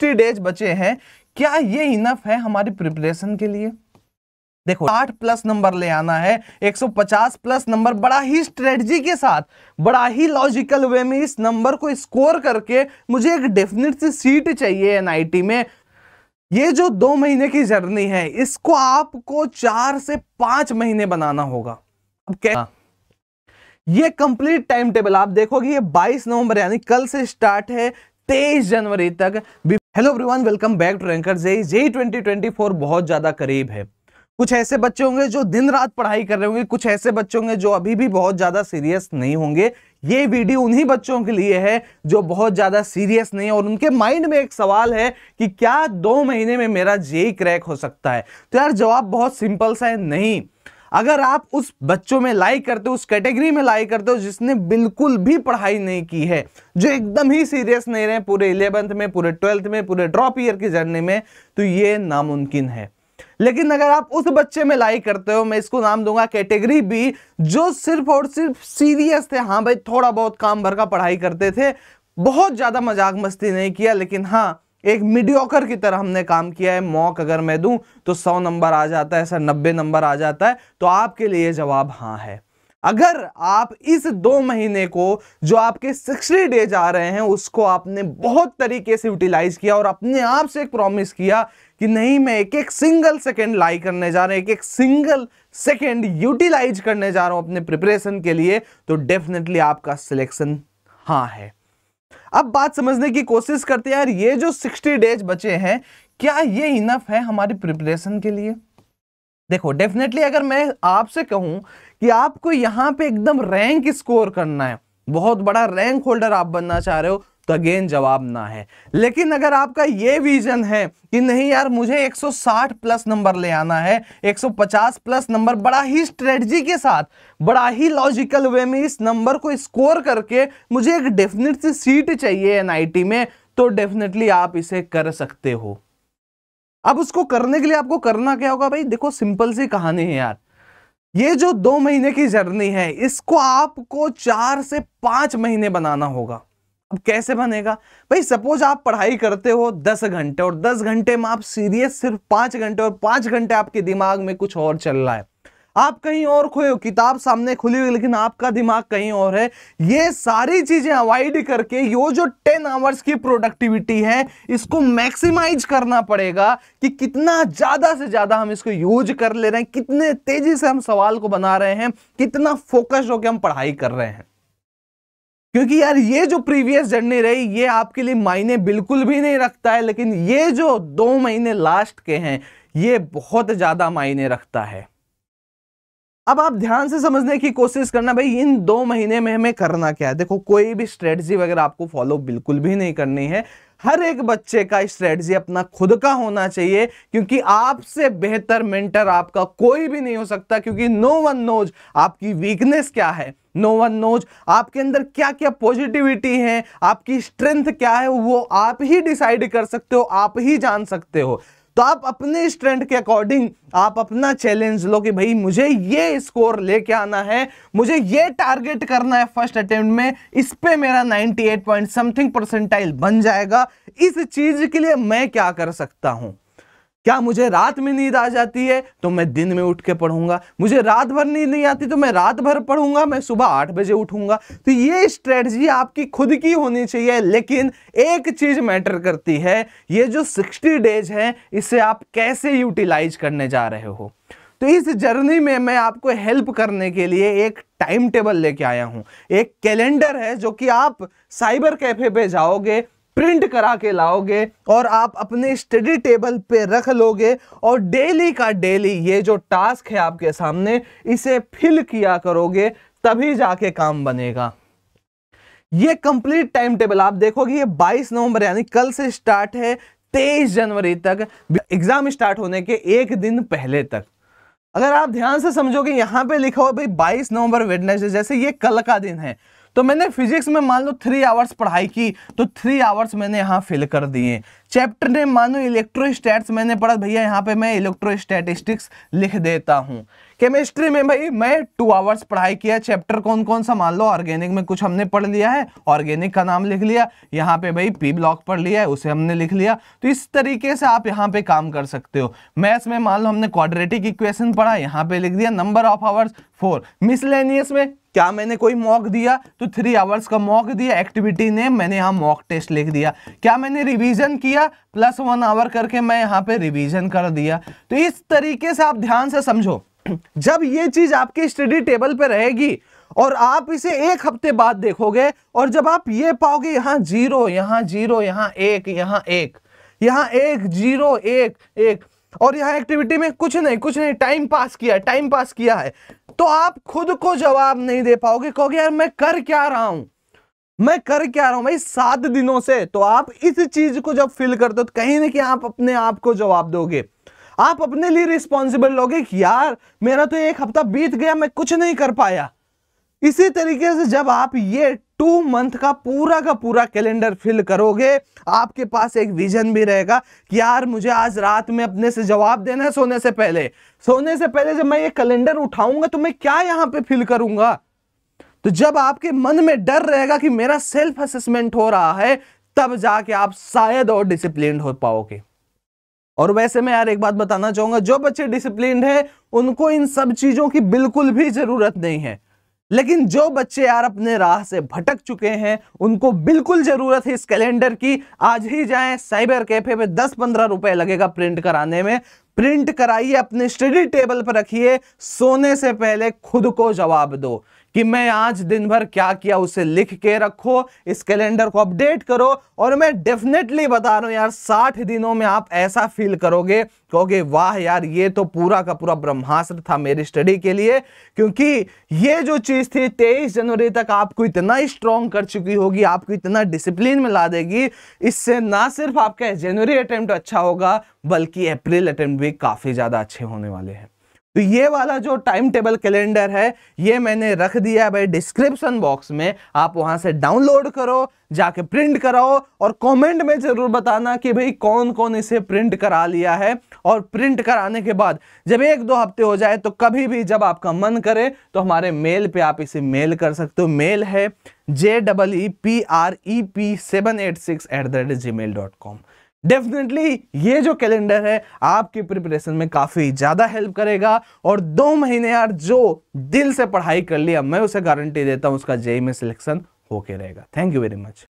sixty days बचे हैं क्या ये इनफ है हमारी प्रिपरेशन के लिए देखो आठ प्लस नंबर ले आना है 150 प्लस नंबर बड़ा ही स्ट्रेटजी के साथ बड़ा ही लॉजिकल वे में इस नंबर को स्कोर करके मुझे एक डेफिनेट सी सीट चाहिए एनआईटी में ये जो दो महीने की जर्नी है इसको आपको चार से पांच महीने बनाना होगा अब क्या ये कंप्लीट टाइम टेबल आप देखोगे ये 22 नवंबर यानी कल से स्टार्ट है तेईस जनवरी तक hello everyone welcome back to Ranker JEE JEE 2024 बहुत ज़्यादा करीब है कुछ ऐसे बच्चे होंगे जो दिन रात पढ़ाई कर रहे होंगे कुछ ऐसे बच्चे होंगे जो अभी भी बहुत ज़्यादा सीरियस नहीं होंगे ये वीडियो उन्हीं बच्चों के लिए है जो बहुत ज़्यादा सीरियस नहीं है और उनके माइंड में एक सवाल है कि क्या दो महीने में मेरा जेई क्रैक हो सकता है तो यार जवाब बहुत सिंपल सा है नहीं अगर आप उस बच्चों में लाई करते हो उस कैटेगरी में लाई करते हो जिसने बिल्कुल भी पढ़ाई नहीं की है जो एकदम ही सीरियस नहीं रहे पूरे इलेवंथ में पूरे ट्वेल्थ में पूरे ड्रॉप ईयर की जर्नी में तो ये नामुमकिन है लेकिन अगर आप उस बच्चे में लाई करते हो मैं इसको नाम दूंगा कैटेगरी बी जो सिर्फ और सिर्फ सीरियस थे हाँ भाई थोड़ा बहुत काम भर का पढ़ाई करते थे बहुत ज़्यादा मजाक मस्ती नहीं किया लेकिन हाँ एक मीडियोकर की तरह हमने काम किया है मॉक अगर मैं दूं तो सौ नंबर आ जाता है सर नब्बे नंबर आ जाता है तो आपके लिए जवाब हाँ है अगर आप इस दो महीने को जो आपके सिक्सटी डेज आ रहे हैं उसको आपने बहुत तरीके से यूटिलाइज किया और अपने आप से एक प्रॉमिस किया कि नहीं मैं एक एक सिंगल सेकेंड लाई करने जा रहा हूँ एक एक सिंगल सेकेंड यूटिलाइज करने जा रहा हूँ अपने प्रिपरेशन के लिए तो डेफिनेटली आपका सिलेक्शन हाँ है अब बात समझने की कोशिश करते हैं यार ये जो सिक्सटी डेज बचे हैं क्या ये इनफ है हमारी प्रिपरेशन के लिए देखो डेफिनेटली अगर मैं आपसे कहूं कि आपको यहां पे एकदम रैंक स्कोर करना है बहुत बड़ा रैंक होल्डर आप बनना चाह रहे हो तो अगेन जवाब ना है लेकिन अगर आपका ये विजन है कि नहीं यार मुझे 160 प्लस नंबर ले आना है 150 प्लस नंबर बड़ा ही स्ट्रेटजी के साथ बड़ा ही लॉजिकल वे में इस नंबर को स्कोर करके मुझे एक डेफिनेट सी सीट चाहिए एन में तो डेफिनेटली आप इसे कर सकते हो अब उसको करने के लिए आपको करना क्या होगा भाई देखो सिंपल सी कहानी है यार ये जो दो महीने की जर्नी है इसको आपको चार से पांच महीने बनाना होगा अब कैसे बनेगा भाई सपोज आप पढ़ाई करते हो दस घंटे और दस घंटे में आप सीरियस सिर्फ पांच घंटे और पांच घंटे आपके दिमाग में कुछ और चल रहा है आप कहीं और खोए हो किताब सामने खुली हुई लेकिन आपका दिमाग कहीं और है ये सारी चीजें अवॉइड करके यो जो टेन आवर्स की प्रोडक्टिविटी है इसको मैक्सिमाइज करना पड़ेगा कि कितना ज्यादा से ज्यादा हम इसको यूज कर ले रहे हैं कितने तेजी से हम सवाल को बना रहे हैं कितना फोकस होकर हम पढ़ाई कर रहे हैं क्योंकि यार ये जो प्रीवियस जर्नी रही ये आपके लिए मायने बिल्कुल भी नहीं रखता है लेकिन ये जो दो महीने लास्ट के हैं ये बहुत ज़्यादा मायने रखता है अब आप ध्यान से समझने की कोशिश करना भाई इन दो महीने में हमें करना क्या है देखो कोई भी स्ट्रेटजी वगैरह आपको फॉलो बिल्कुल भी नहीं करनी है हर एक बच्चे का स्ट्रेटजी अपना खुद का होना चाहिए क्योंकि आपसे बेहतर मेंटर आपका कोई भी नहीं हो सकता क्योंकि नो वन नोज आपकी वीकनेस क्या है नो वन नोज आपके अंदर क्या क्या पॉजिटिविटी है आपकी स्ट्रेंथ क्या है वो आप ही डिसाइड कर सकते हो आप ही जान सकते हो तो आप अपने स्ट्रेंथ के अकॉर्डिंग आप अपना चैलेंज लो कि भाई मुझे ये स्कोर लेके आना है मुझे ये टारगेट करना है फर्स्ट अटेम्प्ट में इस पे मेरा 98 पॉइंट समथिंग परसेंटाइल बन जाएगा इस चीज के लिए मैं क्या कर सकता हूं क्या मुझे रात में नींद आ जाती है तो मैं दिन में उठ के पढ़ूंगा मुझे रात भर नींद नहीं आती तो मैं रात भर पढ़ूंगा मैं सुबह आठ बजे उठूंगा तो ये स्ट्रेटजी आपकी खुद की होनी चाहिए लेकिन एक चीज़ मैटर करती है ये जो सिक्सटी डेज है इसे आप कैसे यूटिलाइज करने जा रहे हो तो इस जर्नी में मैं आपको हेल्प करने के लिए एक टाइम टेबल लेके आया हूँ एक कैलेंडर है जो कि आप साइबर कैफे पे जाओगे प्रिंट करा के लाओगे और आप अपने स्टडी टेबल पे रख लोगे और डेली का डेली ये जो टास्क है आपके सामने इसे फिल किया करोगे तभी जाके काम बनेगा ये कंप्लीट टाइम टेबल आप देखोगे ये 22 नवंबर यानी कल से स्टार्ट है 23 जनवरी तक एग्जाम स्टार्ट होने के एक दिन पहले तक अगर आप ध्यान से समझोगे यहाँ पे लिखा हो भाई 22 नवंबर वेडनेसडे जैसे ये कल का दिन है तो मैंने फिजिक्स में मान लो थ्री आवर्स पढ़ाई की तो थ्री आवर्स मैंने यहाँ फिल कर दिए चैप्टर ने मानो इलेक्ट्रोस्टैट्स मैंने पढ़ा भैया यहाँ पे मैं इलेक्ट्रोस्टैटिस्टिक्स लिख देता हूँ केमिस्ट्री में भाई मैं टू आवर्स पढ़ाई किया चैप्टर कौन कौन सा मान लो ऑर्गेनिक में कुछ हमने पढ़ लिया है ऑर्गेनिक का नाम लिख लिया यहाँ पे भाई पी ब्लॉक पढ़ लिया है उसे हमने लिख लिया तो इस तरीके से आप यहाँ पे काम कर सकते हो मैथ्स में मान लो हमने क्वाड्रेटिक इक्वेशन पढ़ा यहाँ पे लिख दिया number of hours four miscellaneous में क्या मैंने कोई मॉक दिया तो थ्री आवर्स का मॉक दिया एक्टिविटी ने मैंने यहाँ मॉक टेस्ट लिख दिया क्या मैंने रिवीजन किया प्लस वन आवर करके मैं यहाँ पे रिवीजन कर दिया तो इस तरीके से आप ध्यान से समझो जब ये चीज आपकी स्टडी टेबल पे रहेगी और आप इसे एक हफ्ते बाद देखोगे और जब आप ये पाओगे यहाँ जीरो यहाँ जीरो यहाँ एक यहाँ एक यहाँ एक जीरो एक एक और यहाँ एक्टिविटी में कुछ नहीं कुछ नहीं टाइम पास किया टाइम पास किया है तो आप खुद को जवाब नहीं दे पाओगे कहोगे यार मैं कर क्या रहा हूं मैं कर क्या रहा हूं भाई सात दिनों से तो आप इस चीज को जब फील करते हो तो कहीं ना कहीं आप अपने आप को जवाब दोगे आप अपने लिए रिस्पॉन्सिबल लोगे कि यार मेरा तो एक हफ्ता बीत गया मैं कुछ नहीं कर पाया इसी तरीके से जब आप ये टू मंथ का पूरा का पूरा कैलेंडर फिल करोगे आपके पास एक विजन भी रहेगा कि यार मुझे आज रात में अपने से जवाब देना है सोने से पहले सोने से पहले जब मैं ये कैलेंडर उठाऊंगा तो मैं क्या यहाँ पे फिल करूंगा तो जब आपके मन में डर रहेगा कि मेरा सेल्फ असेसमेंट हो रहा है तब जाके आप शायद और डिसिप्लिन हो पाओगे और वैसे मैं यार एक बात बताना चाहूंगा जो बच्चे डिसिप्लिन है उनको इन सब चीजों की बिल्कुल भी जरूरत नहीं है लेकिन जो बच्चे यार अपने राह से भटक चुके हैं उनको बिल्कुल ज़रूरत है इस कैलेंडर की आज ही जाएं साइबर कैफे में दस पंद्रह रुपए लगेगा प्रिंट कराने में प्रिंट कराइए अपने स्टडी टेबल पर रखिए सोने से पहले खुद को जवाब दो कि मैं आज दिन भर क्या किया उसे लिख के रखो इस कैलेंडर को अपडेट करो और मैं डेफिनेटली बता रहा हूँ यार साठ दिनों में आप ऐसा फील करोगे कहोगे वाह यार ये तो पूरा का पूरा ब्रह्मास्त्र था मेरी स्टडी के लिए क्योंकि ये जो चीज़ थी तेईस जनवरी तक आपको इतना स्ट्रॉन्ग कर चुकी होगी आपको इतना डिसिप्लिन में ला देगी इससे ना सिर्फ आपका जनवरी अटैम्प्ट अच्छा होगा बल्कि अप्रैल अटैम्प्ट भी काफ़ी ज़्यादा अच्छे होने वाले हैं तो ये वाला जो टाइम टेबल कैलेंडर है ये मैंने रख दिया है भाई डिस्क्रिप्शन बॉक्स में आप वहां से डाउनलोड करो जाके प्रिंट कराओ और कमेंट में जरूर बताना कि भाई कौन कौन इसे प्रिंट करा लिया है और प्रिंट कराने के बाद जब एक दो हफ्ते हो जाए तो कभी भी जब आपका मन करे तो हमारे मेल पे आप इसे मेल कर सकते हो मेल है J double E P R E P seven eight six eight the rate Gmail dot com definitely ये जो कैलेंडर है आपकी प्रिपरेशन में काफ़ी ज़्यादा हेल्प करेगा और दो महीने यार जो दिल से पढ़ाई कर लिया मैं उसे गारंटी देता हूं उसका जेई में सिलेक्शन होके रहेगा थैंक यू वेरी मच